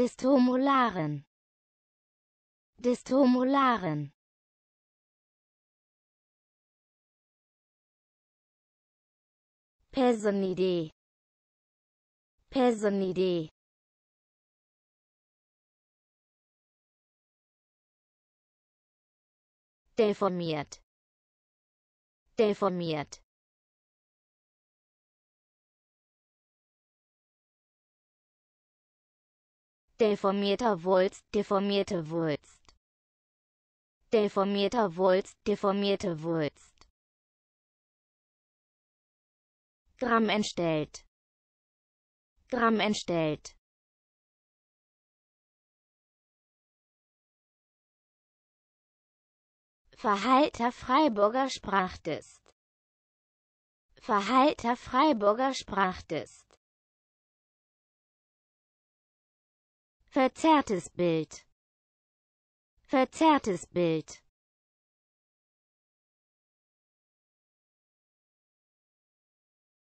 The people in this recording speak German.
Distomolaren Distomolaren Personidee Personidee Deformiert Deformiert deformierter Wulst, deformierte Wulst. Deformierter Wulst, deformierte Wulst. Gramm entstellt. Gramm entstellt. Verhalter Freiburger Sprachtest. Verhalter Freiburger Sprachtest. Verzerrtes Bild. Verzerrtes Bild.